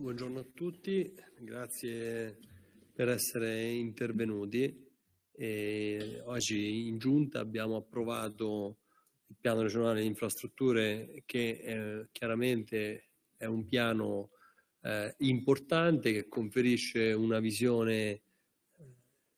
Buongiorno a tutti, grazie per essere intervenuti. E oggi in giunta abbiamo approvato il piano regionale di infrastrutture che eh, chiaramente è un piano eh, importante che conferisce una visione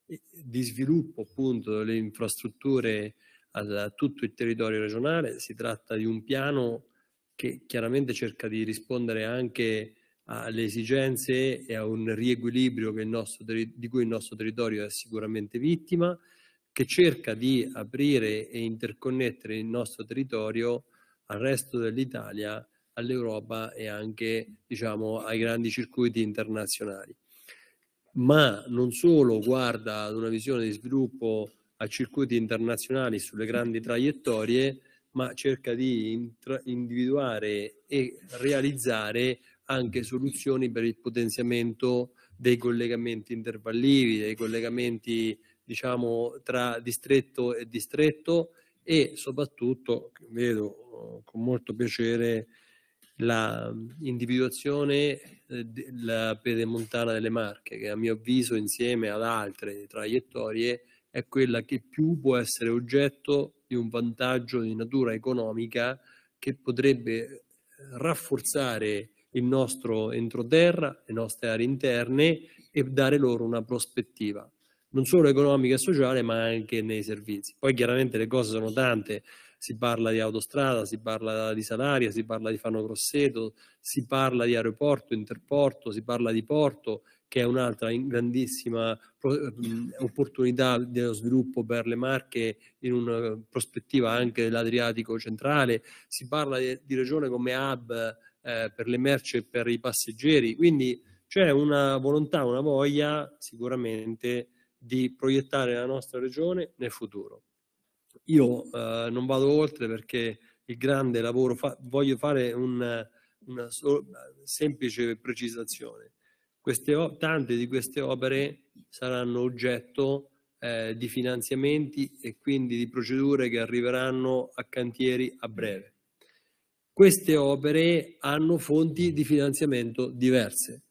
eh, di sviluppo appunto delle infrastrutture a tutto il territorio regionale. Si tratta di un piano che chiaramente cerca di rispondere anche alle esigenze e a un riequilibrio nostro, di cui il nostro territorio è sicuramente vittima, che cerca di aprire e interconnettere il nostro territorio al resto dell'Italia, all'Europa e anche diciamo, ai grandi circuiti internazionali. Ma non solo guarda ad una visione di sviluppo a circuiti internazionali sulle grandi traiettorie, ma cerca di individuare e realizzare anche soluzioni per il potenziamento dei collegamenti intervallivi, dei collegamenti diciamo tra distretto e distretto e soprattutto vedo eh, con molto piacere l'individuazione eh, della pedemontana delle Marche che a mio avviso insieme ad altre traiettorie è quella che più può essere oggetto di un vantaggio di natura economica che potrebbe eh, rafforzare il nostro entroterra, le nostre aree interne e dare loro una prospettiva, non solo economica e sociale, ma anche nei servizi. Poi chiaramente le cose sono tante, si parla di autostrada, si parla di Salaria, si parla di Fano Grosseto, si parla di aeroporto, interporto, si parla di porto, che è un'altra grandissima opportunità dello sviluppo per le Marche in una prospettiva anche dell'Adriatico centrale, si parla di regione come hub eh, per le merci e per i passeggeri. Quindi c'è una volontà, una voglia sicuramente di proiettare la nostra regione nel futuro. Io eh, non vado oltre perché il grande lavoro, fa, voglio fare un, una so, semplice precisazione. Queste, tante di queste opere saranno oggetto eh, di finanziamenti e quindi di procedure che arriveranno a cantieri a breve. Queste opere hanno fonti di finanziamento diverse.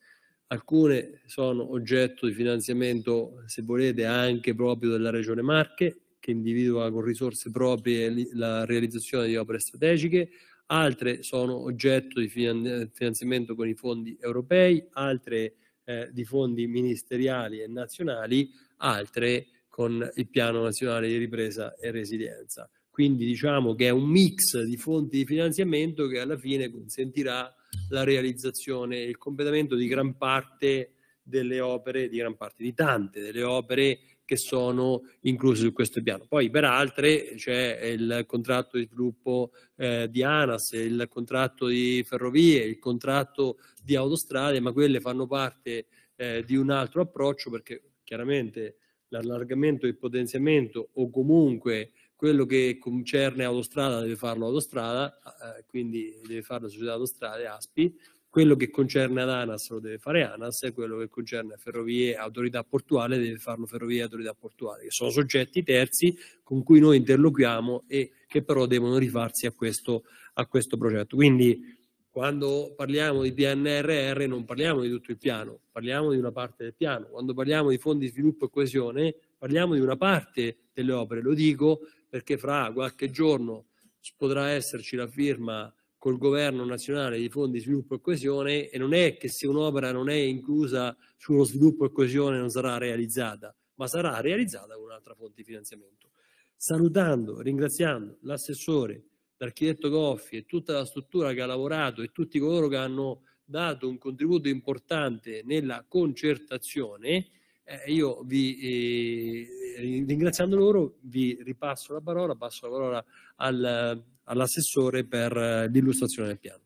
Alcune sono oggetto di finanziamento, se volete, anche proprio della Regione Marche, che individua con risorse proprie la realizzazione di opere strategiche, altre sono oggetto di finanziamento con i fondi europei, altre eh, di fondi ministeriali e nazionali, altre con il Piano Nazionale di Ripresa e Resilienza. Quindi diciamo che è un mix di fonti di finanziamento che alla fine consentirà la realizzazione e il completamento di gran parte delle opere, di gran parte, di tante delle opere che sono incluse su questo piano. Poi per altre c'è il contratto di sviluppo eh, di ANAS, il contratto di ferrovie, il contratto di autostrade, ma quelle fanno parte eh, di un altro approccio perché chiaramente l'allargamento e il potenziamento o comunque quello che concerne autostrada deve farlo autostrada, eh, eh, quindi deve farlo la società autostrade, ASPI, quello che concerne ad ANAS lo deve fare ANAS e quello che concerne ferrovie e autorità portuale deve farlo ferrovie e autorità portuale, che sono soggetti terzi con cui noi interloquiamo e che però devono rifarsi a questo, a questo progetto. Quindi quando parliamo di PNRR non parliamo di tutto il piano, parliamo di una parte del piano. Quando parliamo di fondi di sviluppo e coesione parliamo di una parte delle opere, lo dico perché fra qualche giorno potrà esserci la firma col governo nazionale di fondi sviluppo e coesione e non è che se un'opera non è inclusa sullo sviluppo e coesione non sarà realizzata, ma sarà realizzata con un'altra fonte di finanziamento. Salutando, ringraziando l'assessore, l'architetto Goffi e tutta la struttura che ha lavorato e tutti coloro che hanno dato un contributo importante nella concertazione, eh, io vi eh, ringraziando loro vi ripasso la parola, passo la parola al, all'assessore per eh, l'illustrazione del piano.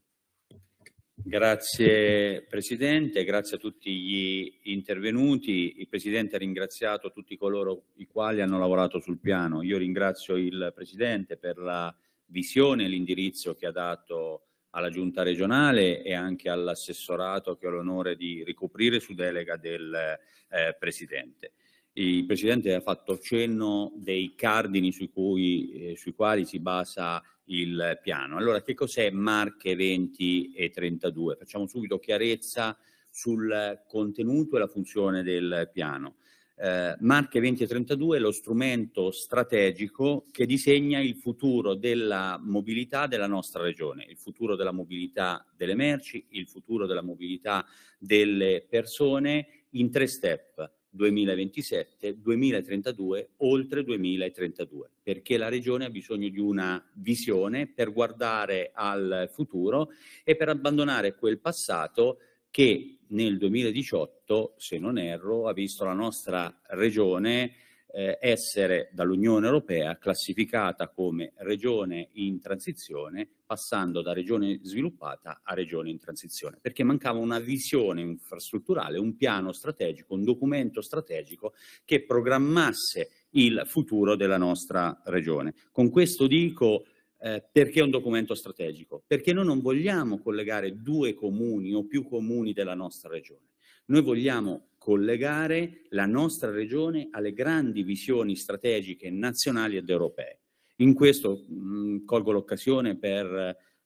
Grazie Presidente, grazie a tutti gli intervenuti. Il Presidente ha ringraziato tutti coloro i quali hanno lavorato sul piano. Io ringrazio il Presidente per la visione e l'indirizzo che ha dato alla giunta regionale e anche all'assessorato che ho l'onore di ricoprire su delega del eh, Presidente. Il Presidente ha fatto cenno dei cardini su cui, eh, sui quali si basa il piano. Allora, che cos'è Marche 20 e 32? Facciamo subito chiarezza sul contenuto e la funzione del piano eh, Marche 2032 è lo strumento strategico che disegna il futuro della mobilità della nostra regione, il futuro della mobilità delle merci, il futuro della mobilità delle persone in tre step. 2027, 2032, oltre 2032, perché la Regione ha bisogno di una visione per guardare al futuro e per abbandonare quel passato che nel 2018, se non erro, ha visto la nostra regione eh, essere dall'Unione Europea classificata come regione in transizione, passando da regione sviluppata a regione in transizione, perché mancava una visione infrastrutturale, un piano strategico, un documento strategico che programmasse il futuro della nostra regione. Con questo dico eh, perché è un documento strategico? Perché noi non vogliamo collegare due comuni o più comuni della nostra regione. Noi vogliamo collegare la nostra regione alle grandi visioni strategiche nazionali ed europee. In questo mh, mm, colgo l'occasione per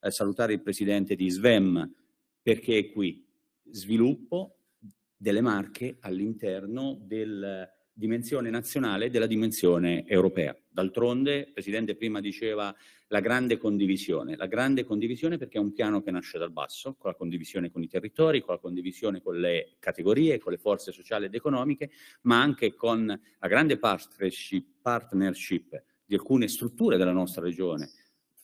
eh, salutare il presidente di Svem, perché è qui. Sviluppo delle marche all'interno della dimensione nazionale e della dimensione europea. D'altronde, il Presidente prima diceva la grande condivisione. La grande condivisione perché è un piano che nasce dal basso, con la condivisione con i territori, con la condivisione con le categorie, con le forze sociali ed economiche, ma anche con la grande partnership, partnership di alcune strutture della nostra regione,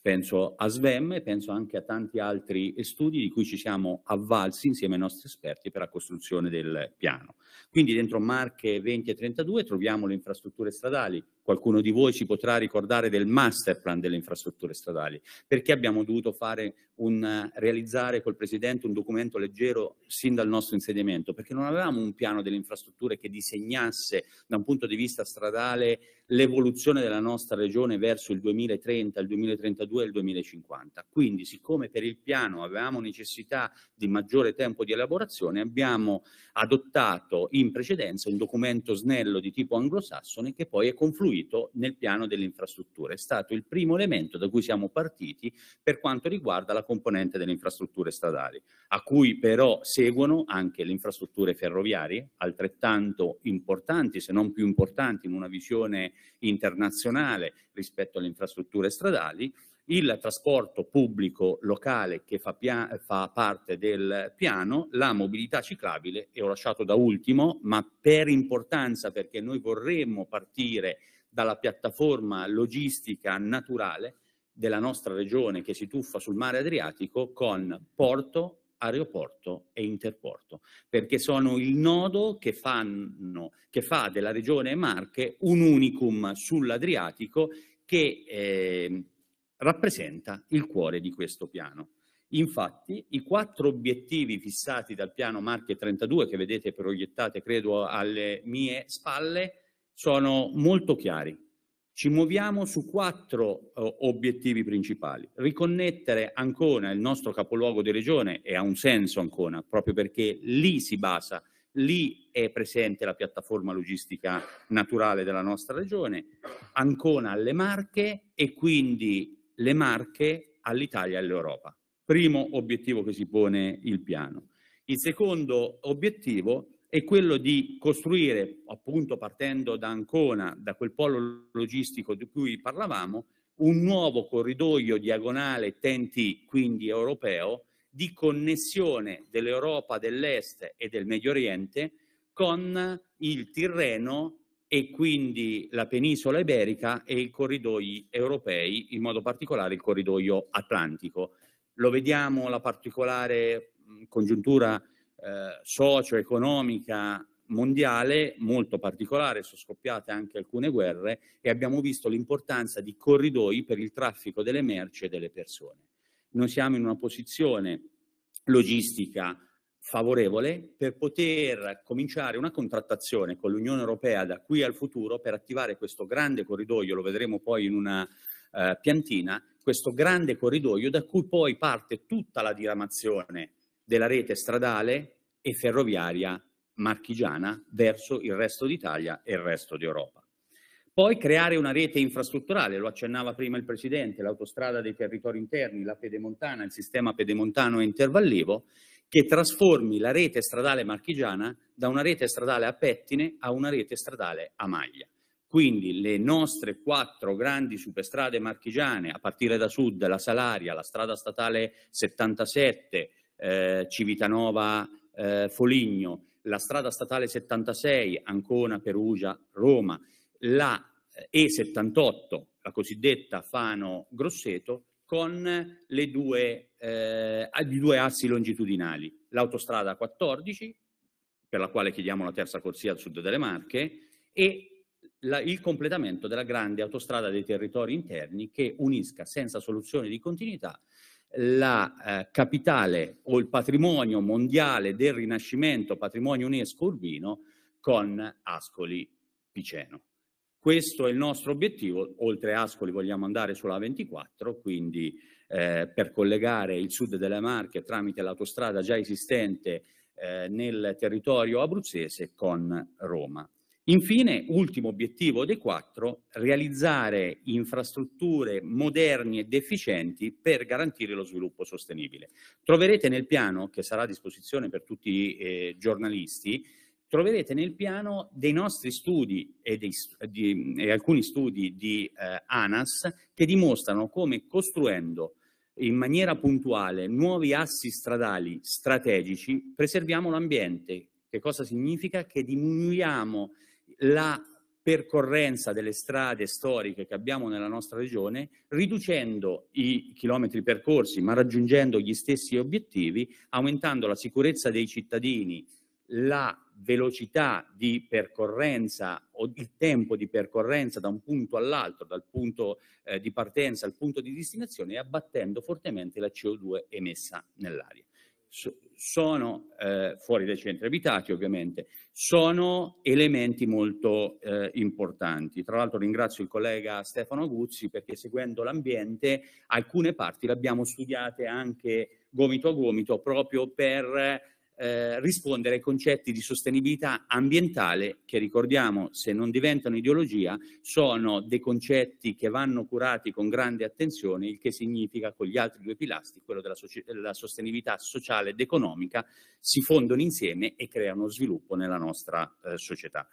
penso a SVEM e penso anche a tanti altri studi di cui ci siamo avvalsi insieme ai nostri esperti per la costruzione del piano. Quindi dentro Marche 20 e 32 troviamo le infrastrutture stradali Qualcuno di voi ci potrà ricordare del master plan delle infrastrutture stradali, perché abbiamo dovuto un, realizzare col Presidente un documento leggero sin dal nostro insediamento, perché non avevamo un piano delle infrastrutture che disegnasse da un punto di vista stradale l'evoluzione della nostra regione verso il 2030, il 2032 e il 2050. Quindi, siccome per il piano avevamo necessità di maggiore tempo di elaborazione, abbiamo adottato in precedenza un documento snello di tipo anglosassone che poi è confluito costruito nel piano delle infrastrutture. È stato il primo elemento da cui siamo partiti per quanto riguarda la componente delle infrastrutture stradali, a cui però seguono anche le infrastrutture ferroviarie, altrettanto importanti, se non più importanti in una visione internazionale rispetto alle infrastrutture stradali, il trasporto pubblico locale che fa, fa, parte del piano, la mobilità ciclabile e ho lasciato da ultimo, ma per importanza perché noi vorremmo partire dalla piattaforma logistica naturale della nostra regione che si tuffa sul mare Adriatico con porto, aeroporto e interporto, perché sono il nodo che, fanno, che fa della regione Marche un unicum sull'Adriatico che eh, rappresenta il cuore di questo piano. Infatti i quattro obiettivi fissati dal piano Marche 32 che vedete proiettate credo alle mie spalle sono molto chiari. Ci muoviamo su quattro eh, obiettivi principali. Riconnettere Ancona, il nostro capoluogo di regione, e ha un senso Ancona, proprio perché lì si basa, lì è presente la piattaforma logistica naturale della nostra regione, Ancona alle Marche e quindi le Marche all'Italia e all'Europa. Primo obiettivo che si pone il piano. Il secondo obiettivo è è quello di costruire, appunto partendo da Ancona, da quel polo logistico di cui parlavamo, un nuovo corridoio diagonale TNT, quindi europeo, di connessione dell'Europa dell'Est e del Medio Oriente con il Tirreno e quindi la penisola iberica e i corridoi europei, in modo particolare il corridoio atlantico. Lo vediamo la particolare congiuntura eh, socio-economica mondiale molto particolare, sono scoppiate anche alcune guerre e abbiamo visto l'importanza di corridoi per il traffico delle merci e delle persone. Noi siamo in una posizione logistica favorevole per poter cominciare una contrattazione con l'Unione Europea da qui al futuro per attivare questo grande corridoio, lo vedremo poi in una eh, piantina, questo grande corridoio da cui poi parte tutta la diramazione della rete stradale e ferroviaria marchigiana verso il resto d'Italia e il resto d'Europa. Poi creare una rete infrastrutturale, lo accennava prima il Presidente, l'autostrada dei territori interni, la pedemontana, il sistema pedemontano e intervallevo, che trasformi la rete stradale marchigiana da una rete stradale a pettine a una rete stradale a maglia. Quindi le nostre quattro grandi superstrade marchigiane, a partire da sud, la Salaria, la strada statale 77, eh, Civitanova, eh, Foligno, la strada statale 76 Ancona, Perugia, Roma, la E78, eh, la cosiddetta Fano-Grosseto, con le due, eh, i due assi longitudinali, l'autostrada 14, per la quale chiediamo la terza corsia al sud delle Marche, e la, il completamento della grande autostrada dei territori interni che unisca senza soluzione di continuità la eh, capitale o il patrimonio mondiale del Rinascimento, patrimonio UNESCO urbino, con Ascoli Piceno. Questo è il nostro obiettivo, oltre Ascoli vogliamo andare sulla 24, quindi eh, per collegare il sud delle Marche tramite l'autostrada già esistente eh, nel territorio abruzzese con Roma. Infine, ultimo obiettivo dei quattro, realizzare infrastrutture moderni ed efficienti per garantire lo sviluppo sostenibile. Troverete nel piano, che sarà a disposizione per tutti i eh, giornalisti, troverete nel piano dei nostri studi e, dei, di, e alcuni studi di eh, ANAS che dimostrano come costruendo in maniera puntuale nuovi assi stradali strategici preserviamo l'ambiente. Che cosa significa? Che diminuiamo la percorrenza delle strade storiche che abbiamo nella nostra regione, riducendo i chilometri percorsi ma raggiungendo gli stessi obiettivi, aumentando la sicurezza dei cittadini, la velocità di percorrenza o il tempo di percorrenza da un punto all'altro, dal punto eh, di partenza al punto di destinazione e abbattendo fortemente la CO2 emessa nell'aria sono eh, fuori dai centri abitati ovviamente, sono elementi molto eh, importanti. Tra l'altro ringrazio il collega Stefano Guzzi perché seguendo l'ambiente alcune parti le abbiamo studiate anche gomito a gomito proprio per eh, rispondere ai concetti di sostenibilità ambientale che ricordiamo, se non diventano ideologia, sono dei concetti che vanno curati con grande attenzione, il che significa con gli altri due pilastri, quello della, so- della sostenibilità sociale ed economica, si fondono insieme e creano sviluppo nella nostra eh, società.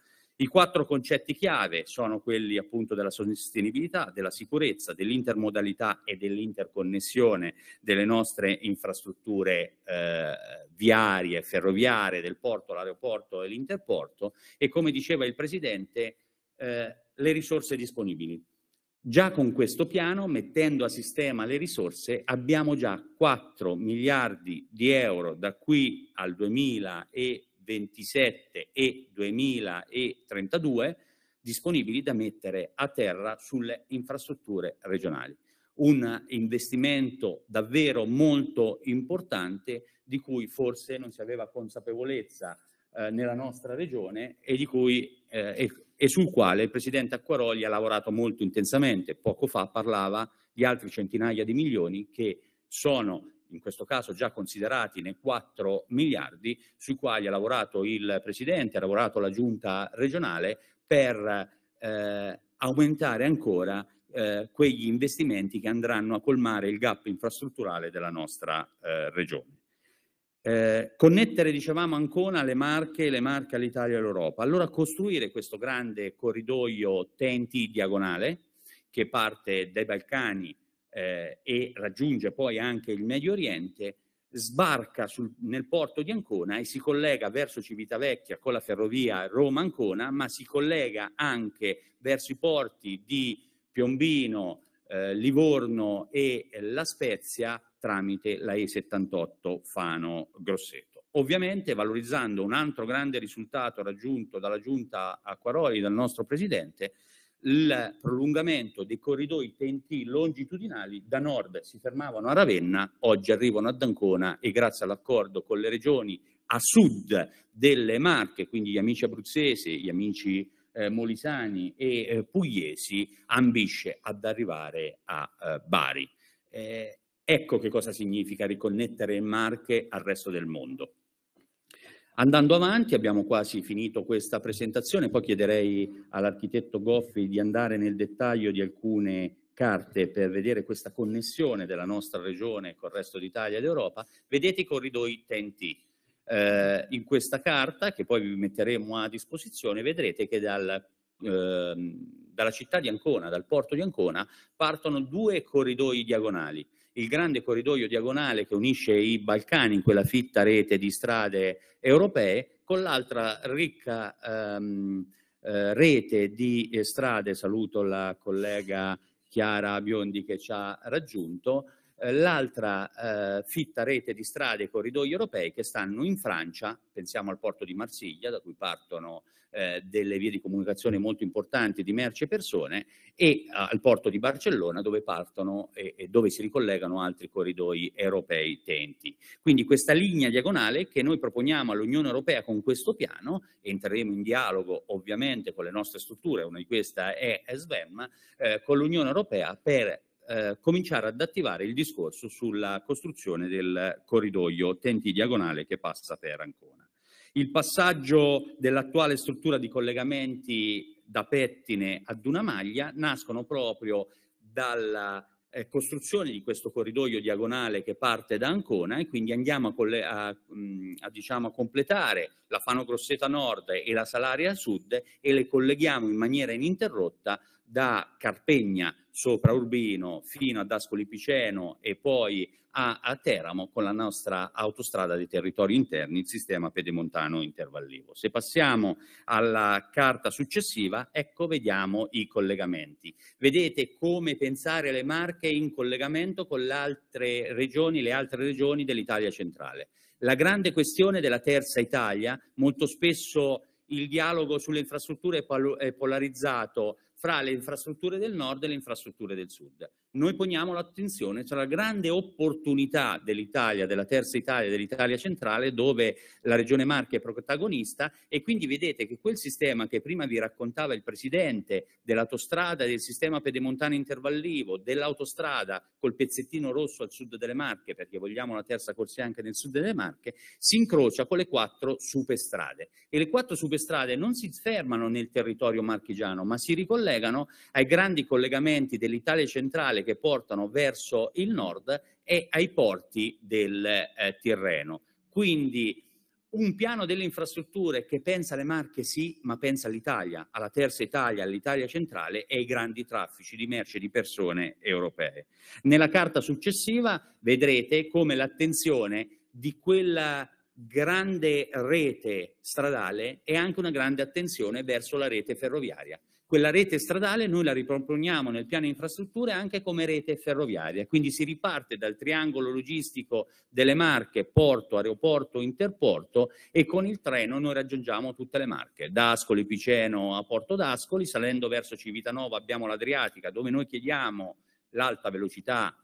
I quattro concetti chiave sono quelli appunto della sostenibilità, della sicurezza, dell'intermodalità e dell'interconnessione delle nostre infrastrutture eh, viarie, ferroviarie, del porto, l'aeroporto e l'interporto e come diceva il Presidente eh, le risorse disponibili. Già con questo piano, mettendo a sistema le risorse, abbiamo già 4 miliardi di euro da qui al 2020 2027 e 2032 disponibili da mettere a terra sulle infrastrutture regionali. Un investimento davvero molto importante di cui forse non si aveva consapevolezza eh, nella nostra regione e, cui, eh, e, e, sul quale il Presidente Acquaroli ha lavorato molto intensamente. Poco fa parlava di altri centinaia di milioni che sono in questo caso già considerati nei 4 miliardi sui quali ha lavorato il Presidente, ha lavorato la Giunta regionale per eh, aumentare ancora eh, quegli investimenti che andranno a colmare il gap infrastrutturale della nostra eh, regione. Eh, connettere, dicevamo, ancora le Marche, le Marche all'Italia e all'Europa. Allora costruire questo grande corridoio TENTI diagonale che parte dai Balcani eh, e raggiunge poi anche il Medio Oriente, sbarca sul, nel porto di Ancona e si collega verso Civitavecchia con la ferrovia Roma-Ancona, ma si collega anche verso i porti di Piombino, eh, Livorno e La Spezia tramite la E78 Fano-Grosseto. Ovviamente valorizzando un altro grande risultato raggiunto dalla giunta Acquaroli, dal nostro presidente, il prolungamento dei corridoi TNT longitudinali da nord si fermavano a Ravenna, oggi arrivano ad Ancona e grazie all'accordo con le regioni a sud delle Marche, quindi gli amici abruzzesi, gli amici eh, molisani e eh, pugliesi, ambisce ad arrivare a eh, Bari. Eh, ecco che cosa significa riconnettere Marche al resto del mondo. Andando avanti, abbiamo quasi finito questa presentazione, poi chiederei all'architetto Goffi di andare nel dettaglio di alcune carte per vedere questa connessione della nostra regione col resto d'Italia ed Europa. Vedete i corridoi TNT. Eh, in questa carta, che poi vi metteremo a disposizione, vedrete che dal, eh, dalla città di Ancona, dal porto di Ancona, partono due corridoi diagonali il grande corridoio diagonale che unisce i Balcani in quella fitta rete di strade europee con l'altra ricca ehm, eh, rete di eh, strade, saluto la collega Chiara Biondi che ci ha raggiunto, eh, l'altra eh, fitta rete di strade e corridoi europei che stanno in Francia, pensiamo al porto di Marsiglia da cui partono eh, delle vie di comunicazione molto importanti di merci e persone e al porto di Barcellona dove partono e, e dove si ricollegano altri corridoi europei tenti. Quindi questa linea diagonale che noi proponiamo all'Unione Europea con questo piano, entreremo in dialogo ovviamente con le nostre strutture, una di queste è SVEM, eh, con l'Unione Europea per eh, cominciare ad attivare il discorso sulla costruzione del corridoio tenti diagonale che passa per Ancona. Il passaggio dell'attuale struttura di collegamenti da pettine ad una maglia nascono proprio dalla eh, costruzione di questo corridoio diagonale che parte da Ancona e quindi andiamo a, coll- a, mm, a, diciamo, a completare la Fano Grosseta Nord e la Salaria Sud e le colleghiamo in maniera ininterrotta da Carpegna sopra Urbino fino ad Ascoli Piceno e poi a, a Teramo con la nostra autostrada dei territori interni, il sistema pedemontano intervallivo. Se passiamo alla carta successiva, ecco vediamo i collegamenti. Vedete come pensare le Marche in collegamento con le altre regioni, le altre regioni dell'Italia centrale. La grande questione della terza Italia, molto spesso il dialogo sulle infrastrutture è polarizzato fra le infrastrutture del nord e le infrastrutture del sud noi poniamo l'attenzione sulla grande opportunità dell'Italia, della terza Italia, dell'Italia centrale, dove la regione Marche è protagonista e quindi vedete che quel sistema che prima vi raccontava il Presidente dell'autostrada, del sistema pedemontano intervallivo, dell'autostrada col pezzettino rosso al sud delle Marche, perché vogliamo la terza corsia anche nel sud delle Marche, si incrocia con le quattro superstrade. E le quattro superstrade non si fermano nel territorio marchigiano, ma si ricollegano ai grandi collegamenti dell'Italia centrale che portano verso il nord e ai porti del eh, Tirreno. Quindi un piano delle infrastrutture che pensa alle Marche sì, ma pensa all'Italia, alla terza Italia, all'Italia centrale e ai grandi traffici di merci e di persone europee. Nella carta successiva vedrete come l'attenzione di quella grande rete stradale è anche una grande attenzione verso la rete ferroviaria. Quella rete stradale noi la riproponiamo nel piano infrastrutture anche come rete ferroviaria, quindi si riparte dal triangolo logistico delle Marche, porto, aeroporto, interporto e con il treno noi raggiungiamo tutte le Marche, da Ascoli Piceno a Porto d'Ascoli, salendo verso Civitanova abbiamo l'Adriatica dove noi chiediamo l'alta velocità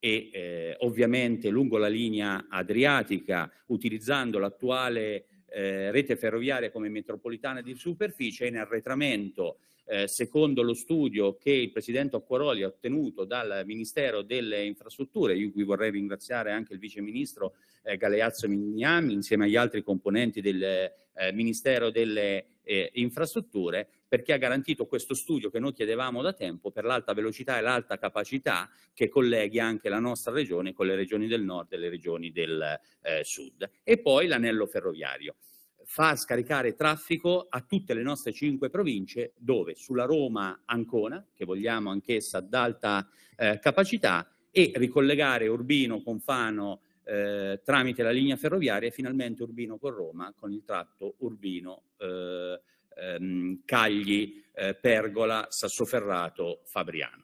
e eh, ovviamente lungo la linea adriatica utilizzando l'attuale eh, rete ferroviaria come metropolitana di superficie in arretramento eh, secondo lo studio che il Presidente Acquaroli ha ottenuto dal Ministero delle Infrastrutture, io qui vorrei ringraziare anche il Vice Ministro eh, Galeazzo Mignami insieme agli altri componenti del eh, Ministero delle eh, Infrastrutture, perché ha garantito questo studio che noi chiedevamo da tempo per l'alta velocità e l'alta capacità che colleghi anche la nostra regione con le regioni del nord e le regioni del eh, sud. E poi l'anello ferroviario fa scaricare traffico a tutte le nostre cinque province dove sulla Roma Ancona, che vogliamo anch'essa ad alta eh, capacità, e ricollegare Urbino con Fano eh, tramite la linea ferroviaria e finalmente Urbino con Roma con il tratto Urbino eh, ehm, Cagli, eh, Pergola, Sassoferrato, Fabriano.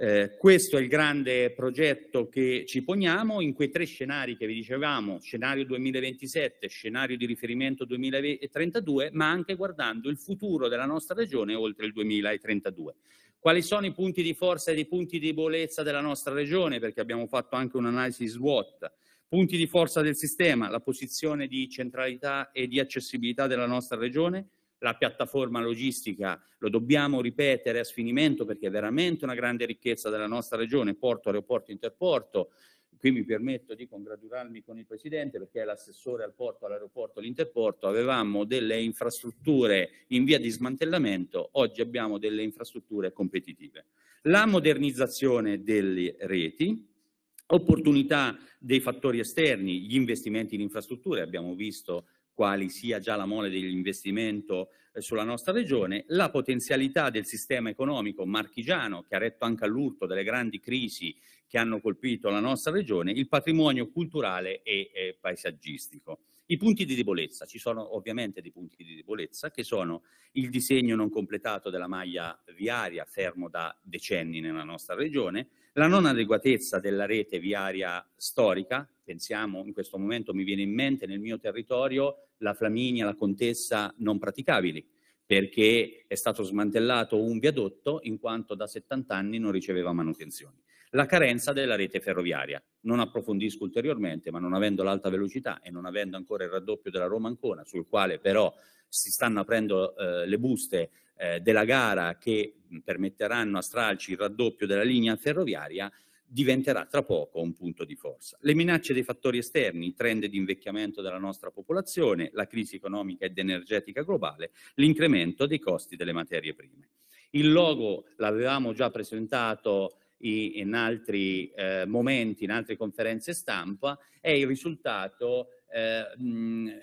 Eh, questo è il grande progetto che ci poniamo in quei tre scenari che vi dicevamo, scenario 2027, scenario di riferimento 2032, ma anche guardando il futuro della nostra regione oltre il 2032. Quali sono i punti di forza e i punti di debolezza della nostra regione? Perché abbiamo fatto anche un'analisi SWOT. Punti di forza del sistema, la posizione di centralità e di accessibilità della nostra regione, la piattaforma logistica, lo dobbiamo ripetere a sfinimento perché è veramente una grande ricchezza della nostra regione, porto, aeroporto, interporto. Qui mi permetto di congratularmi con il Presidente perché è l'assessore al porto, all'aeroporto, all'interporto. Avevamo delle infrastrutture in via di smantellamento, oggi abbiamo delle infrastrutture competitive. La modernizzazione delle reti, opportunità dei fattori esterni, gli investimenti in infrastrutture, abbiamo visto quali sia già la mole dell'investimento eh, sulla nostra regione, la potenzialità del sistema economico marchigiano, che ha retto anche all'urto delle grandi crisi che hanno colpito la nostra regione, il patrimonio culturale e eh, paesaggistico. I punti di debolezza, ci sono ovviamente dei punti di debolezza che sono il disegno non completato della maglia viaria fermo da decenni nella nostra regione, la non adeguatezza della rete viaria storica, pensiamo in questo momento mi viene in mente nel mio territorio la Flaminia, la Contessa non praticabili perché è stato smantellato un viadotto in quanto da 70 anni non riceveva manutenzioni la carenza della rete ferroviaria. Non approfondisco ulteriormente, ma non avendo l'alta velocità e non avendo ancora il raddoppio della Roma-Ancona, sul quale però si stanno aprendo eh, le buste eh, della gara che permetteranno a Stralci il raddoppio della linea ferroviaria, diventerà tra poco un punto di forza. Le minacce dei fattori esterni, trend di invecchiamento della nostra popolazione, la crisi economica ed energetica globale, l'incremento dei costi delle materie prime. Il logo l'avevamo già presentato in altri eh, momenti, in altre conferenze stampa, è il risultato eh,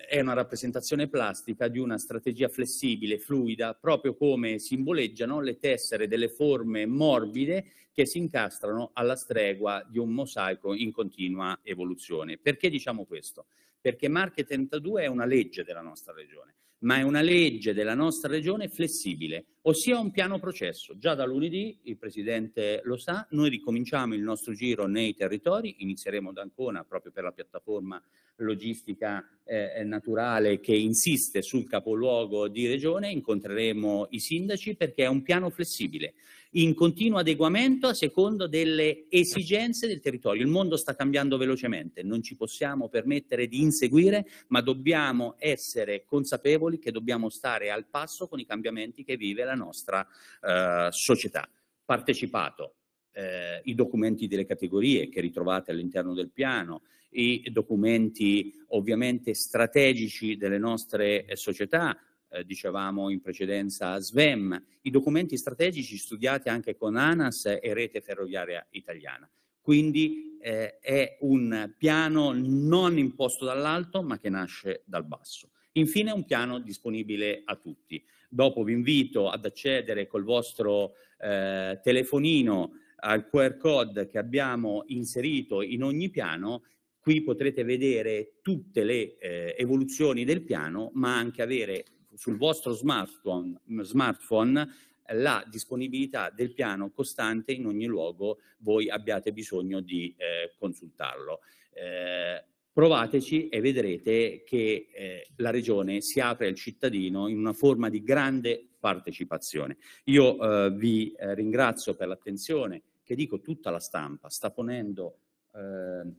è una rappresentazione plastica di una strategia flessibile, fluida, proprio come simboleggiano le tessere delle forme morbide che si incastrano alla stregua di un mosaico in continua evoluzione. Perché diciamo questo? Perché Marche 32 è una legge della nostra regione ma è una legge della nostra regione flessibile, ossia un piano processo. Già da lunedì, il Presidente lo sa, noi ricominciamo il nostro giro nei territori, inizieremo da Ancona proprio per la piattaforma logistica eh, naturale che insiste sul capoluogo di regione, incontreremo i sindaci perché è un piano flessibile in continuo adeguamento a secondo delle esigenze del territorio. Il mondo sta cambiando velocemente, non ci possiamo permettere di inseguire, ma dobbiamo essere consapevoli che dobbiamo stare al passo con i cambiamenti che vive la nostra eh, società. Partecipato, eh, i documenti delle categorie che ritrovate all'interno del piano, i documenti ovviamente strategici delle nostre eh, società, eh, dicevamo in precedenza a SVEM, i documenti strategici studiati anche con ANAS e Rete Ferroviaria Italiana. Quindi eh, è un piano non imposto dall'alto ma che nasce dal basso. Infine un piano disponibile a tutti. Dopo vi invito ad accedere col vostro eh, telefonino al QR code che abbiamo inserito in ogni piano Qui potrete vedere tutte le eh, evoluzioni del piano, ma anche avere sul vostro smartphone, smartphone la disponibilità del piano costante in ogni luogo voi abbiate bisogno di eh, consultarlo. Eh, provateci e vedrete che eh, la regione si apre al cittadino in una forma di grande partecipazione. Io eh, vi eh, ringrazio per l'attenzione che dico tutta la stampa sta ponendo eh,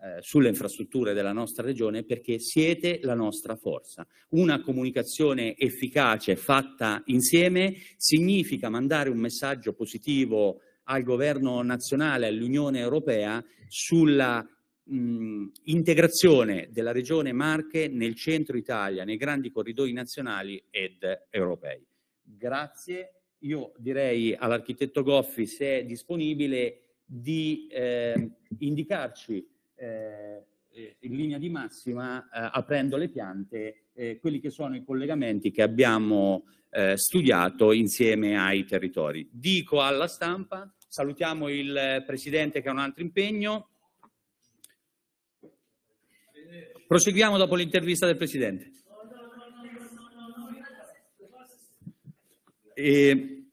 eh, sulle infrastrutture della nostra regione perché siete la nostra forza. Una comunicazione efficace fatta insieme significa mandare un messaggio positivo al governo nazionale, all'Unione Europea sulla mh, integrazione della regione Marche nel centro Italia, nei grandi corridoi nazionali ed europei. Grazie. Io direi all'architetto Goffi, se è disponibile, di eh, indicarci eh, eh, in linea di massima, eh, aprendo le piante, quelli che sono i collegamenti che abbiamo studiato insieme ai territori. Dico alla stampa, salutiamo il Presidente che ha un altro impegno. Proseguiamo dopo l'intervista del Presidente. E...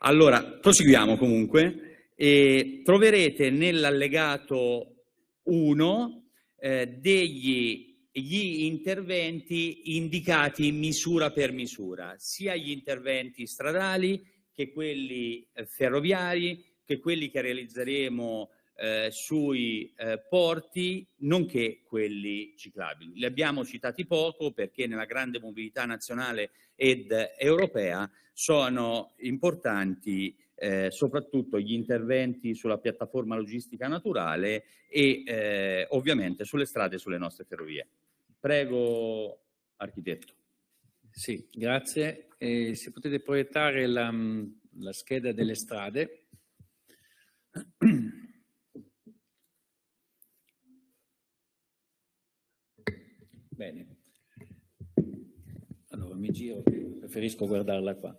Allora, proseguiamo comunque. E troverete nell'allegato 1 eh, degli interventi indicati misura per misura, sia gli interventi stradali che quelli eh, ferroviari, che quelli che realizzeremo eh, sui eh, porti, nonché quelli ciclabili. Li abbiamo citati poco perché nella grande mobilità nazionale ed europea sono importanti eh, soprattutto gli interventi sulla piattaforma logistica naturale e eh, ovviamente sulle strade e sulle nostre ferrovie. Prego, architetto. Sì, grazie. Eh, se potete proiettare la, mm, la scheda delle strade. Bene. Allora mi giro, preferisco guardarla qua.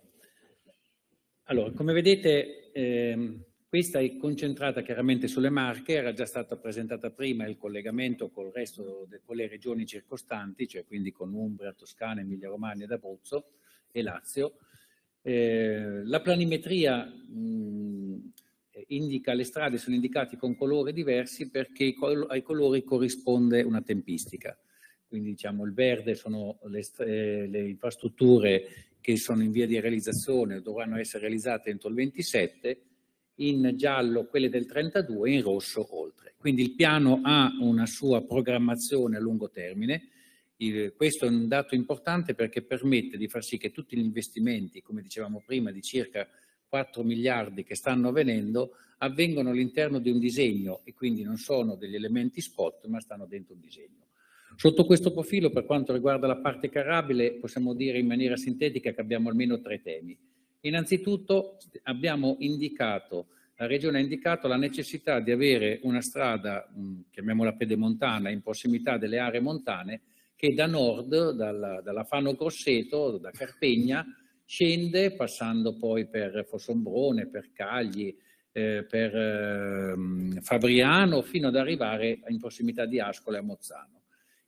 Allora, come vedete, ehm, questa è concentrata chiaramente sulle Marche, era già stata presentata prima il collegamento col resto, de, con le regioni circostanti, cioè quindi con Umbria, Toscana, Emilia Romagna ed Abruzzo e Lazio. Eh, la planimetria mh, indica, le strade sono indicate con colori diversi perché col ai colori corrisponde una tempistica. Quindi diciamo il verde sono le, le infrastrutture che sono in via di realizzazione, o dovranno essere realizzate entro il 27, in giallo quelle del 32 e in rosso oltre. Quindi il piano ha una sua programmazione a lungo termine, il, questo è un dato importante perché permette di far sì che tutti gli investimenti, come dicevamo prima, di circa 4 miliardi che stanno avvenendo, avvengano all'interno di un disegno e quindi non sono degli elementi spot, ma stanno dentro un disegno. Sotto questo profilo, per quanto riguarda la parte carabile, possiamo dire in maniera sintetica che abbiamo almeno tre temi. Innanzitutto abbiamo indicato, la Regione ha indicato la necessità di avere una strada, mm, chiamiamola pedemontana, in prossimità delle aree montane, che da nord, dalla, dalla Fano Grosseto, da Carpegna, scende passando poi per Fossombrone, per Cagli, eh, per eh, Fabriano, fino ad arrivare in prossimità di Ascole e a Mozzano.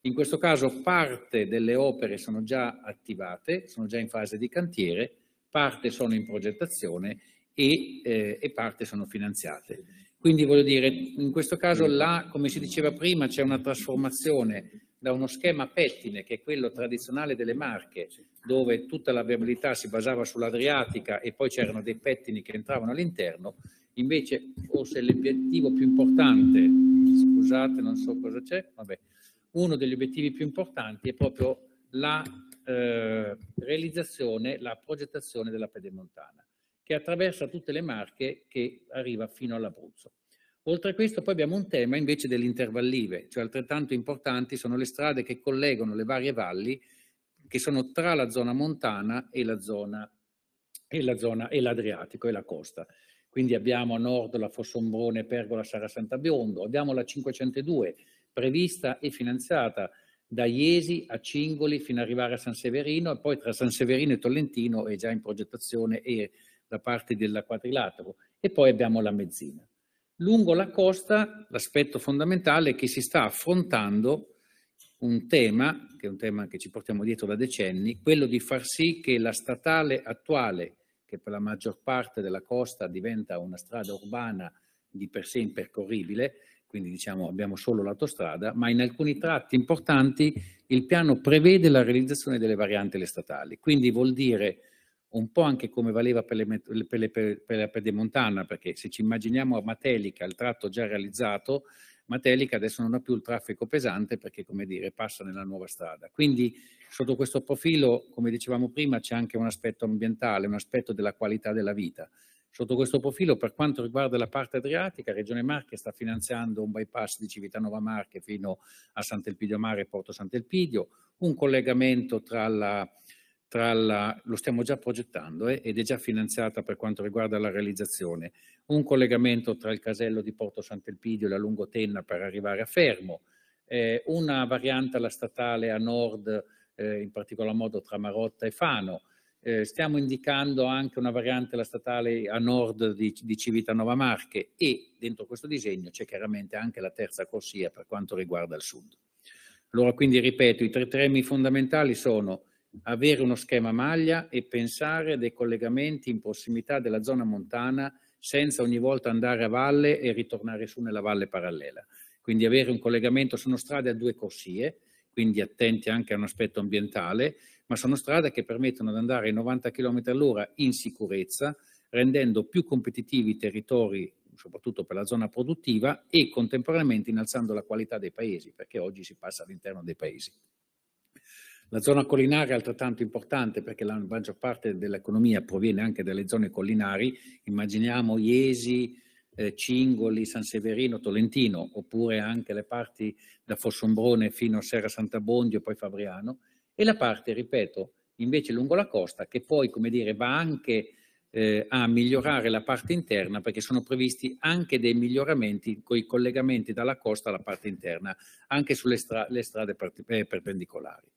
In questo caso parte delle opere sono già attivate, sono già in fase di cantiere, parte sono in progettazione e, eh, e parte sono finanziate. Quindi voglio dire, in questo caso là, come si diceva prima, c'è una trasformazione da uno schema pettine, che è quello tradizionale delle Marche, dove tutta la viabilità si basava sull'Adriatica e poi c'erano dei pettini che entravano all'interno, invece forse l'obiettivo più importante, scusate non so cosa c'è, vabbè, uno degli obiettivi più importanti è proprio la eh, realizzazione, la progettazione della pedemontana, che attraversa tutte le Marche che arriva fino all'Abruzzo. Oltre a questo poi abbiamo un tema invece delle intervallive, cioè altrettanto importanti sono le strade che collegano le varie valli che sono tra la zona montana e la zona, e la zona e l'Adriatico e la costa. Quindi abbiamo a nord la Fossombrone, Pergola, Sara Santa Biondo, abbiamo la 502 prevista e finanziata da Iesi a Cingoli fino ad arrivare a San Severino e poi tra San Severino e Tolentino è già in progettazione e da parte della quadrilatero e poi abbiamo la mezzina. Lungo la costa l'aspetto fondamentale è che si sta affrontando un tema, che è un tema che ci portiamo dietro da decenni, quello di far sì che la statale attuale, che per la maggior parte della costa diventa una strada urbana di per sé impercorribile, quindi diciamo abbiamo solo l'autostrada, ma in alcuni tratti importanti il piano prevede la realizzazione delle varianti le statali, quindi vuol dire un po' anche come valeva per, le, per, le, per, la Pedemontana, perché se ci immaginiamo a Matelica il tratto già realizzato, Matelica adesso non ha più il traffico pesante perché, come dire, passa nella nuova strada. Quindi sotto questo profilo, come dicevamo prima, c'è anche un aspetto ambientale, un aspetto della qualità della vita. Sotto questo profilo, per quanto riguarda la parte adriatica, Regione Marche sta finanziando un bypass di Civitanova Marche fino a Sant'Elpidio Mare e Porto Sant'Elpidio, un collegamento tra la, tra la, lo stiamo già progettando eh, ed è già finanziata per quanto riguarda la realizzazione, un collegamento tra il casello di Porto Sant'Elpidio e la Lungotenna per arrivare a Fermo, eh, una variante alla statale a nord, eh, in particolar modo tra Marotta e Fano, eh, stiamo indicando anche una variante, la statale a nord di, di Civitanova Marche e dentro questo disegno c'è chiaramente anche la terza corsia per quanto riguarda il sud. Allora quindi ripeto, i tre temi fondamentali sono avere uno schema maglia e pensare dei collegamenti in prossimità della zona montana senza ogni volta andare a valle e ritornare su nella valle parallela. Quindi avere un collegamento, sono strade a due corsie, quindi attenti anche a un aspetto ambientale, ma sono strade che permettono di andare ai 90 km all'ora in sicurezza, rendendo più competitivi i territori, soprattutto per la zona produttiva, e contemporaneamente innalzando la qualità dei paesi, perché oggi si passa all'interno dei paesi. La zona collinare è altrettanto importante perché la maggior parte dell'economia proviene anche dalle zone collinari. Immaginiamo Iesi, eh, Cingoli, San Severino, Tolentino, oppure anche le parti da Fossombrone fino a Serra Sant'Abbondio e poi Fabriano e la parte, ripeto, invece lungo la costa che poi, come dire, va anche eh, a migliorare la parte interna perché sono previsti anche dei miglioramenti con i collegamenti dalla costa alla parte interna, anche sulle stra strade per eh, perpendicolari.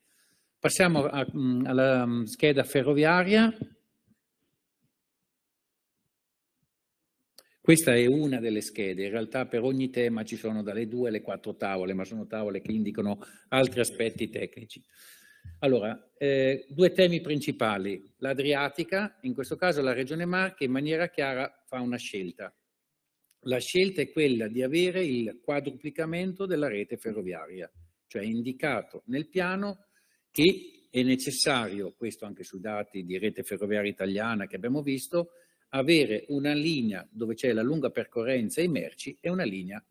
Passiamo a, mh, mm, alla mh, mm, scheda ferroviaria. Questa è una delle schede, in realtà per ogni tema ci sono dalle due alle quattro tavole, ma sono tavole che indicano altri aspetti tecnici. Allora, eh, due temi principali. L'Adriatica, in questo caso la Regione Marche, in maniera chiara fa una scelta. La scelta è quella di avere il quadruplicamento della rete ferroviaria, cioè indicato nel piano che è necessario, questo anche sui dati di rete ferroviaria italiana che abbiamo visto, avere una linea dove c'è la lunga percorrenza ai merci e una linea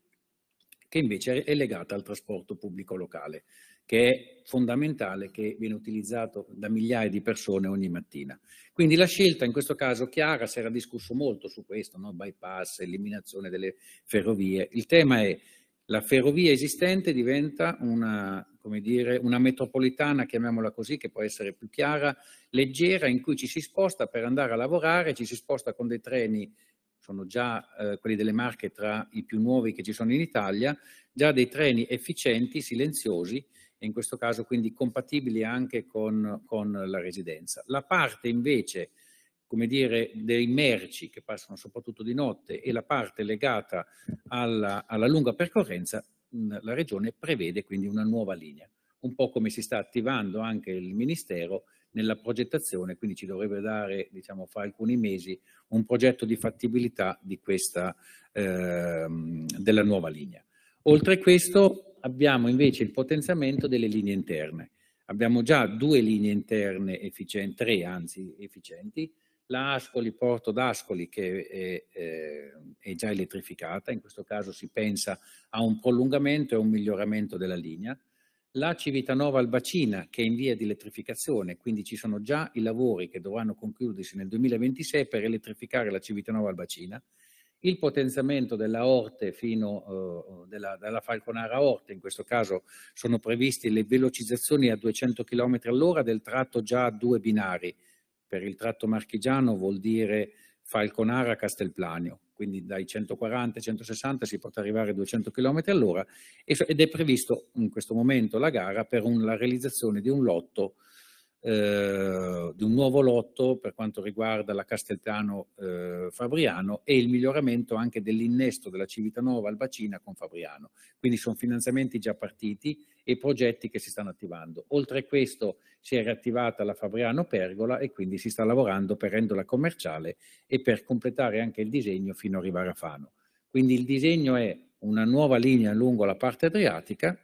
che invece è legata al trasporto pubblico locale che è fondamentale, che viene utilizzato da migliaia di persone ogni mattina. Quindi la scelta in questo caso chiara, si era discusso molto su questo, no? bypass, eliminazione delle ferrovie. Il tema è la ferrovia esistente diventa una, dire, una, metropolitana, chiamiamola così, che può essere più chiara, leggera, in cui ci si sposta per andare a lavorare, ci si sposta con dei treni, sono già eh, quelli delle marche tra i più nuovi che ci sono in Italia, già dei treni efficienti, silenziosi, in questo caso quindi compatibili anche con, con la residenza. La parte invece come dire, dei merci che passano soprattutto di notte e la parte legata alla, alla lunga percorrenza, la Regione prevede quindi una nuova linea, un po' come si sta attivando anche il Ministero nella progettazione, quindi ci dovrebbe dare, diciamo, fra alcuni mesi un progetto di fattibilità di questa, eh, della nuova linea. Oltre a questo, abbiamo invece il potenziamento delle linee interne. Abbiamo già due linee interne efficienti, tre anzi efficienti, la Ascoli Porto d'Ascoli che è, è, è, già elettrificata, in questo caso si pensa a un prolungamento e un miglioramento della linea, la Civitanova Albacina che è in via di elettrificazione, quindi ci sono già i lavori che dovranno concludersi nel 2026 per elettrificare la Civitanova Albacina il potenziamento della orte fino eh, della, della, Falconara Orte, in questo caso sono previste le velocizzazioni a 200 km all'ora del tratto già a due binari, per il tratto marchigiano vuol dire Falconara Castelplanio, quindi dai 140-160 si potrà arrivare a 200 km all'ora ed è previsto in questo momento la gara per un, la realizzazione di un lotto eh, di un nuovo lotto per quanto riguarda la Casteltano eh, Fabriano e il miglioramento anche dell'innesto della Civitanova al Bacina con Fabriano. Quindi sono finanziamenti già partiti e progetti che si stanno attivando. Oltre a questo si è riattivata la Fabriano Pergola e quindi si sta lavorando per renderla commerciale e per completare anche il disegno fino a arrivare a Fano. Quindi il disegno è una nuova linea lungo la parte adriatica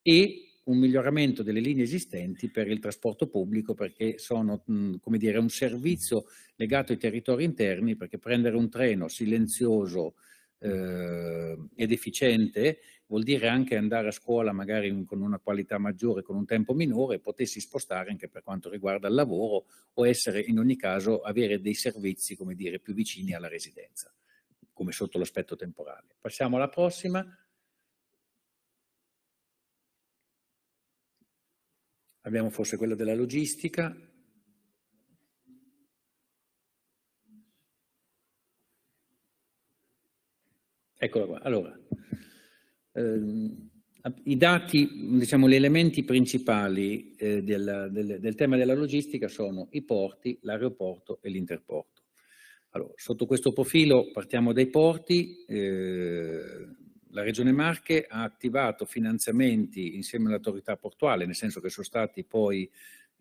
e un miglioramento delle linee esistenti per il trasporto pubblico perché sono come dire, un servizio legato ai territori interni perché prendere un treno silenzioso eh, ed efficiente vuol dire anche andare a scuola magari con una qualità maggiore, con un tempo minore e potersi spostare anche per quanto riguarda il lavoro o essere in ogni caso avere dei servizi come dire, più vicini alla residenza come sotto l'aspetto temporale. Passiamo alla prossima. Abbiamo forse quella della logistica. Eccola qua. Allora, ehm, i dati, diciamo, gli elementi principali eh, del, del, del, tema della logistica sono i porti, l'aeroporto e l'interporto. Allora, sotto questo profilo partiamo dai porti, eh, la Regione Marche ha attivato finanziamenti insieme all'autorità portuale, nel senso che sono stati poi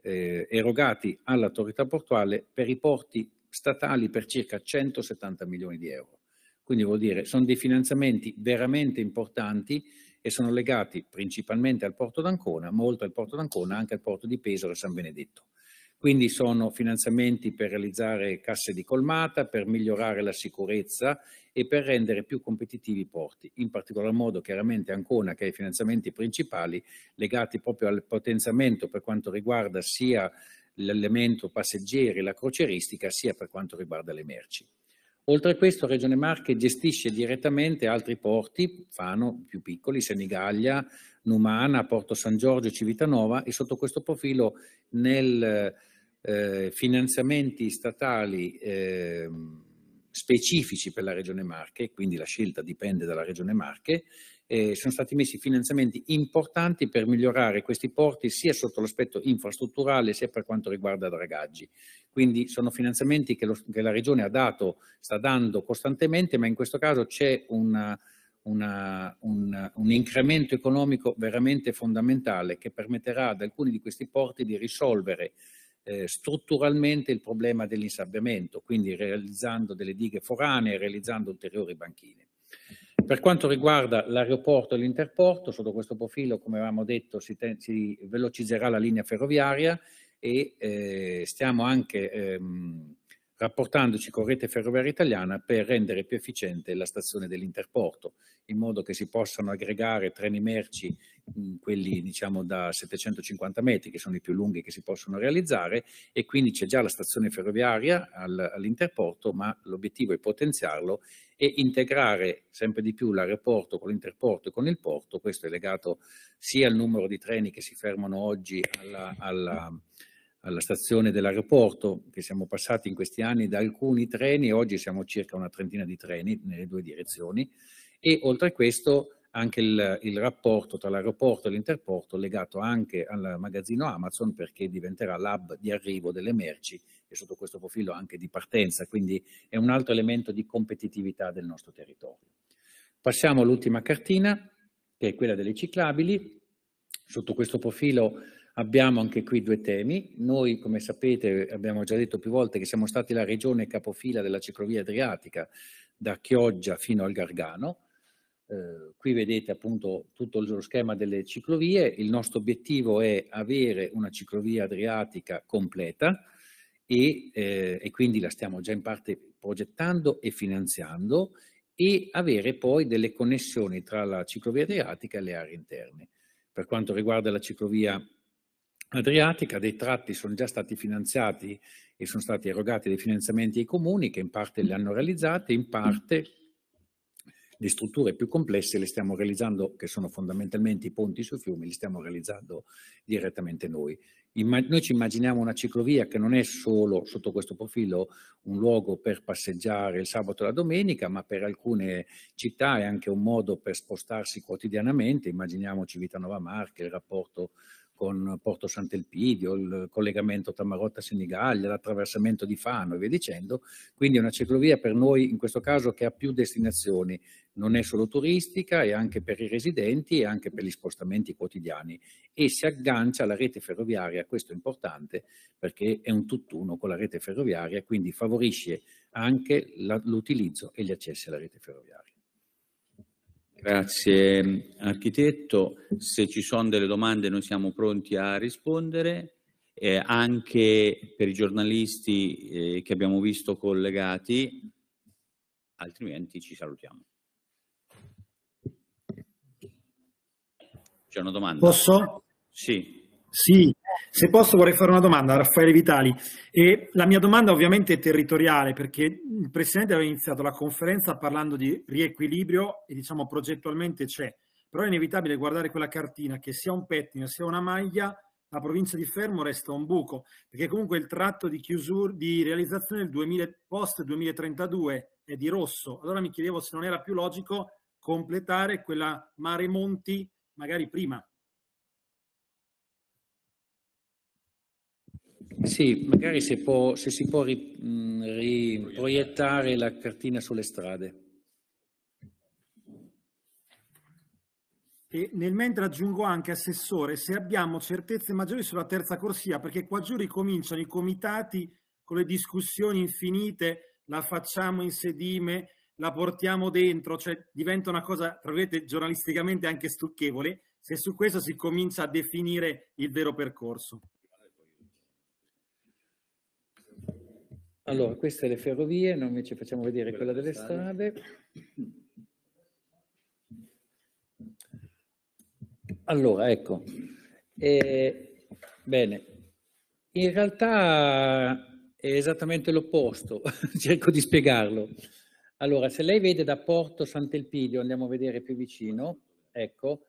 eh, erogati all'autorità portuale per i porti statali per circa 170 milioni di euro. Quindi vuol dire che sono dei finanziamenti veramente importanti e sono legati principalmente al porto d'Ancona, molto al porto d'Ancona, anche al porto di Pesaro e San Benedetto. Quindi sono finanziamenti per realizzare casse di colmata, per migliorare la sicurezza e per rendere più competitivi i porti, in particolar modo chiaramente Ancona che ha i finanziamenti principali legati proprio al potenziamento per quanto riguarda sia l'elemento passeggeri, la croceristica, sia per quanto riguarda le merci. Oltre a questo Regione Marche gestisce direttamente altri porti, Fano più piccoli, Senigallia, Numana, Porto San Giorgio, Civitanova e sotto questo profilo nel eh, finanziamenti statali eh, specifici per la Regione Marche, quindi la scelta dipende dalla Regione Marche, eh, sono stati messi finanziamenti importanti per migliorare questi porti sia sotto l'aspetto infrastrutturale sia per quanto riguarda dragaggi. Quindi sono finanziamenti che, lo, che la Regione ha dato, sta dando costantemente, ma in questo caso c'è una una, un, un, incremento economico veramente fondamentale che permetterà ad alcuni di questi porti di risolvere eh, strutturalmente il problema dell'insabbiamento, quindi realizzando delle dighe foranee e realizzando ulteriori banchine. Per quanto riguarda l'aeroporto e l'interporto, sotto questo profilo, come avevamo detto, si, si velocizzerà la linea ferroviaria e eh, stiamo anche ehm, rapportandoci con Rete Ferroviaria Italiana per rendere più efficiente la stazione dell'interporto, in modo che si possano aggregare treni merci, quelli diciamo da 750 metri, che sono i più lunghi che si possono realizzare, e quindi c'è già la stazione ferroviaria all'interporto, ma l'obiettivo è potenziarlo e integrare sempre di più l'aeroporto con l'interporto e con il porto, questo è legato sia al numero di treni che si fermano oggi alla, alla alla stazione dell'aeroporto, che siamo passati in questi anni da alcuni treni, oggi siamo circa una trentina di treni nelle due direzioni, e oltre a questo anche il, il rapporto tra l'aeroporto e l'interporto legato anche al magazzino Amazon perché diventerà l'hub di arrivo delle merci e sotto questo profilo anche di partenza, quindi è un altro elemento di competitività del nostro territorio. Passiamo all'ultima cartina, che è quella delle ciclabili. Sotto questo profilo Abbiamo anche qui due temi. Noi, come sapete, abbiamo già detto più volte che siamo stati la regione capofila della ciclovia adriatica, da Chioggia fino al Gargano. Eh, qui vedete appunto tutto lo schema delle ciclovie. Il nostro obiettivo è avere una ciclovia adriatica completa e, eh, e quindi la stiamo già in parte progettando e finanziando e avere poi delle connessioni tra la ciclovia adriatica e le aree interne. Per quanto riguarda la ciclovia Adriatica, dei tratti sono già stati finanziati e sono stati erogati dei finanziamenti ai comuni che in parte li hanno realizzati, in parte le strutture più complesse le stiamo realizzando, che sono fondamentalmente i ponti sui fiumi, li stiamo realizzando direttamente noi. noi ci immaginiamo una ciclovia che non è solo, sotto questo profilo, un luogo per passeggiare il sabato e la domenica, ma per alcune città è anche un modo per spostarsi quotidianamente. Immaginiamoci Vita Nova Marche, il rapporto con Porto Sant'Elpidio, il collegamento tra Marotta e Senigallia, l'attraversamento di Fano e via dicendo. Quindi è una ciclovia per noi in questo caso che ha più destinazioni, non è solo turistica, è anche per i residenti e anche per gli spostamenti quotidiani e si aggancia alla rete ferroviaria, questo è importante perché è un tutt'uno con la rete ferroviaria, quindi favorisce anche l'utilizzo e gli accessi alla rete ferroviaria. Grazie architetto, se ci sono delle domande noi siamo pronti a rispondere, eh, anche per i giornalisti eh, che abbiamo visto collegati, altrimenti ci salutiamo. C'è una domanda? Posso? Sì. Sì, se posso vorrei fare una domanda a Raffaele Vitali. E la mia domanda ovviamente è territoriale perché il Presidente aveva iniziato la conferenza parlando di riequilibrio e diciamo progettualmente c'è, però è inevitabile guardare quella cartina che sia un pettine sia una maglia, la provincia di Fermo resta un buco perché comunque il tratto di chiusura, di realizzazione del 2000, post 2032 è di rosso. Allora mi chiedevo se non era più logico completare quella mare monti magari prima. Sì, magari se, può, se si può mm, riproiettare la cartina sulle strade. E nel mentre aggiungo anche, Assessore, se abbiamo certezze maggiori sulla terza corsia, perché qua giù ricominciano i comitati con le discussioni infinite, la facciamo in sedime, la portiamo dentro, cioè diventa una cosa, tra giornalisticamente anche stucchevole, se su questo si comincia a definire il vero percorso. Allora, queste le ferrovie, non ci facciamo vedere quella, quella delle strade. strade. Allora, ecco. Eh, bene, in realtà è esattamente l'opposto, cerco di spiegarlo. Allora, se lei vede da Porto Sant'Elpidio, andiamo a vedere più vicino, ecco,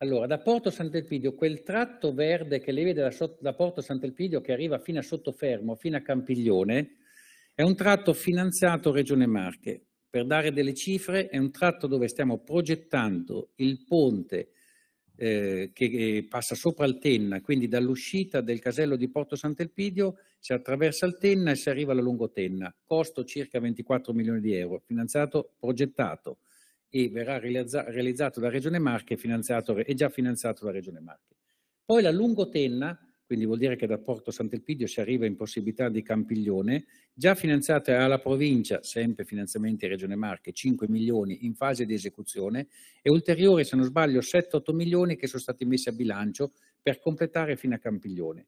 allora, da Porto Sant'Elpidio, quel tratto verde che lei vede da, da Porto Sant'Elpidio che arriva fino a Sottofermo, fino a Campiglione, è un tratto finanziato Regione Marche. Per dare delle cifre, è un tratto dove stiamo progettando il ponte eh, che passa sopra il Tenna, quindi dall'uscita del casello di Porto Sant'Elpidio si attraversa il Tenna e si arriva alla Lungotenna, costo circa 24 milioni di euro, finanziato, progettato e verrà realizzato da Regione Marche e già finanziato da Regione Marche. Poi la Lungotenna, quindi vuol dire che da Porto Sant'Elpidio si arriva in possibilità di Campiglione, già finanziata alla provincia, sempre finanziamenti Regione Marche, 5 milioni in fase di esecuzione e ulteriori, se non sbaglio, 7-8 milioni che sono stati messi a bilancio per completare fino a Campiglione.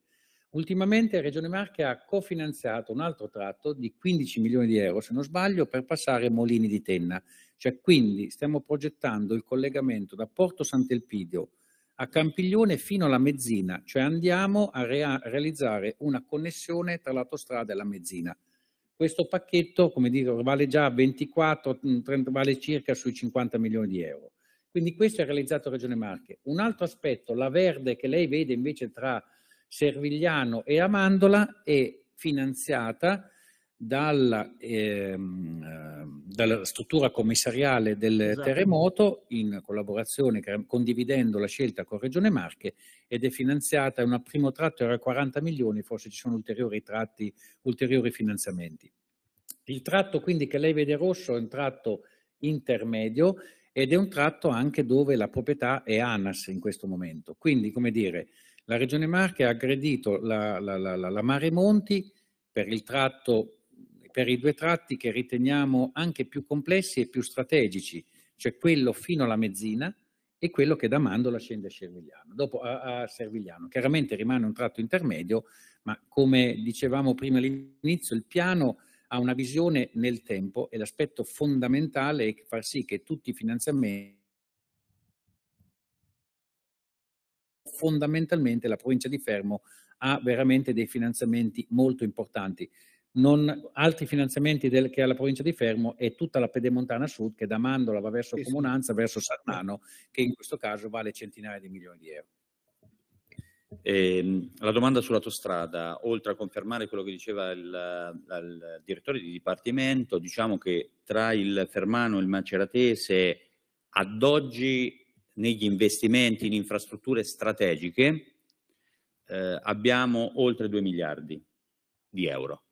Ultimamente Regione Marche ha cofinanziato un altro tratto di 15 milioni di euro, se non sbaglio, per passare Molini di Tenna. Cioè, quindi stiamo progettando il collegamento da Porto Sant'Elpidio a Campiglione fino alla Mezzina, cioè andiamo a rea realizzare una connessione tra l'autostrada e la Mezzina. Questo pacchetto, come dire, vale già 24, 30, mm, vale circa sui 50 milioni di euro. Quindi questo è realizzato a Regione Marche. Un altro aspetto, la verde che lei vede invece tra Servigliano e Amandola è finanziata dalla, ehm, eh, dalla struttura commissariale del esatto. terremoto in collaborazione, condividendo la scelta con Regione Marche ed è finanziata, in un primo tratto era 40 milioni, forse ci sono ulteriori tratti, ulteriori finanziamenti. Il tratto quindi che lei vede rosso è un tratto intermedio ed è un tratto anche dove la proprietà è ANAS in questo momento. Quindi, come dire, la Regione Marche ha aggredito la, la, la, la Mare Monti per, tratto, per i due tratti che riteniamo anche più complessi e più strategici, cioè quello fino alla Mezzina e quello che da Mandola scende a Servigliano. Dopo a, a Servigliano. Chiaramente rimane un tratto intermedio, ma come dicevamo prima all'inizio, il piano ha una visione nel tempo e l'aspetto fondamentale è far sì che tutti i finanziamenti fondamentalmente la provincia di Fermo ha veramente dei finanziamenti molto importanti. Non, altri finanziamenti del, che ha la provincia di Fermo è tutta la pedemontana sud che da Mandola va verso Comunanza, verso Sarnano, che in questo caso vale centinaia di milioni di euro. Eh, la domanda sull'autostrada, oltre a confermare quello che diceva il, il, direttore di dipartimento, diciamo che tra il Fermano e il Maceratese ad oggi negli investimenti in infrastrutture strategiche eh, abbiamo oltre 2 miliardi di euro.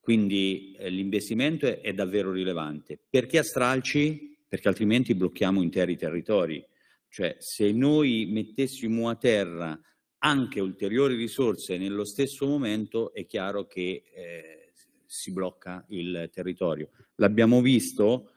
Quindi eh, l'investimento è, è, davvero rilevante. Perché a stralci? Perché altrimenti blocchiamo interi territori. Cioè se noi mettessimo a terra anche ulteriori risorse nello stesso momento è chiaro che eh, si blocca il territorio. L'abbiamo visto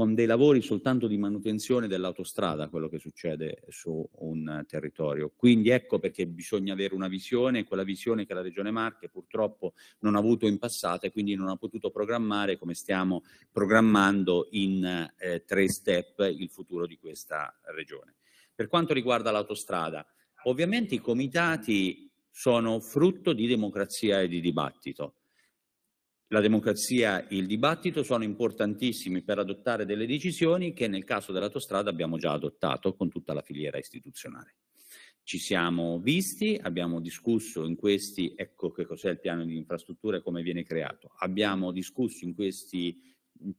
con dei lavori soltanto di manutenzione dell'autostrada, quello che succede su un territorio. Quindi ecco perché bisogna avere una visione, quella visione che la Regione Marche purtroppo non ha avuto in passato e quindi non ha potuto programmare come stiamo programmando in eh, tre step il futuro di questa Regione. Per quanto riguarda l'autostrada, ovviamente i comitati sono frutto di democrazia e di dibattito la democrazia e il dibattito sono importantissimi per adottare delle decisioni che nel caso dell'autostrada abbiamo già adottato con tutta la filiera istituzionale. Ci siamo visti, abbiamo discusso in questi, ecco che cos'è il piano di infrastrutture e come viene creato, abbiamo discusso in questi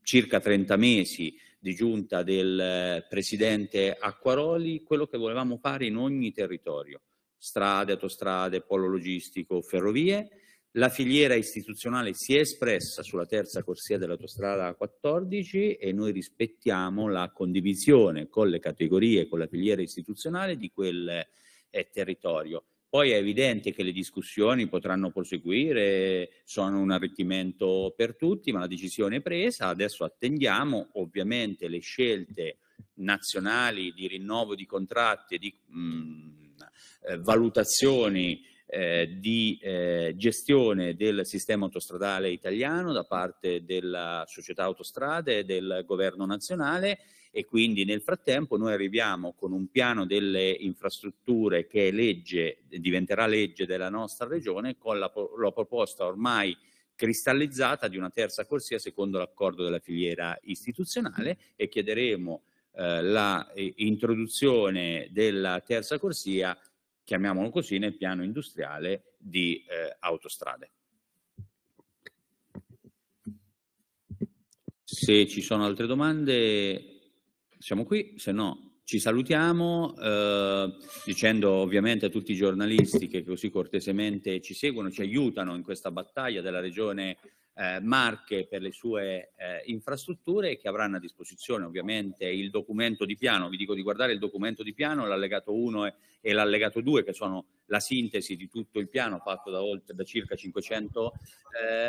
circa 30 mesi di giunta del eh, presidente Acquaroli quello che volevamo fare in ogni territorio, strade, autostrade, polo logistico, ferrovie, la filiera istituzionale si è espressa sulla terza corsia dell'autostrada 14 e noi rispettiamo la condivisione con le categorie, con la filiera istituzionale di quel eh, territorio. Poi è evidente che le discussioni potranno proseguire, sono un arricchimento per tutti, ma la decisione è presa. Adesso attendiamo ovviamente le scelte nazionali di rinnovo di contratti e di mh, mm, eh, valutazioni eh, di eh, gestione del sistema autostradale italiano da parte della società autostrade e del governo nazionale e quindi nel frattempo noi arriviamo con un piano delle infrastrutture che è legge, diventerà legge della nostra regione con la, la proposta ormai cristallizzata di una terza corsia secondo l'accordo della filiera istituzionale e chiederemo eh, l'introduzione eh, della terza corsia chiamiamolo così, nel piano industriale di eh, autostrade. Se ci sono altre domande, siamo qui, se no ci salutiamo eh, dicendo ovviamente a tutti i giornalisti che così cortesemente ci seguono, ci aiutano in questa battaglia della regione eh, marche per le sue eh, infrastrutture che avranno a disposizione ovviamente il documento di piano, vi dico di guardare il documento di piano, l'allegato 1 e, e l'allegato 2 che sono la sintesi di tutto il piano fatto da, oltre, da circa 500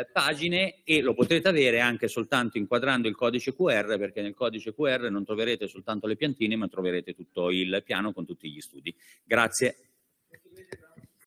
eh, pagine e lo potrete avere anche soltanto inquadrando il codice QR perché nel codice QR non troverete soltanto le piantine ma troverete tutto il piano con tutti gli studi. Grazie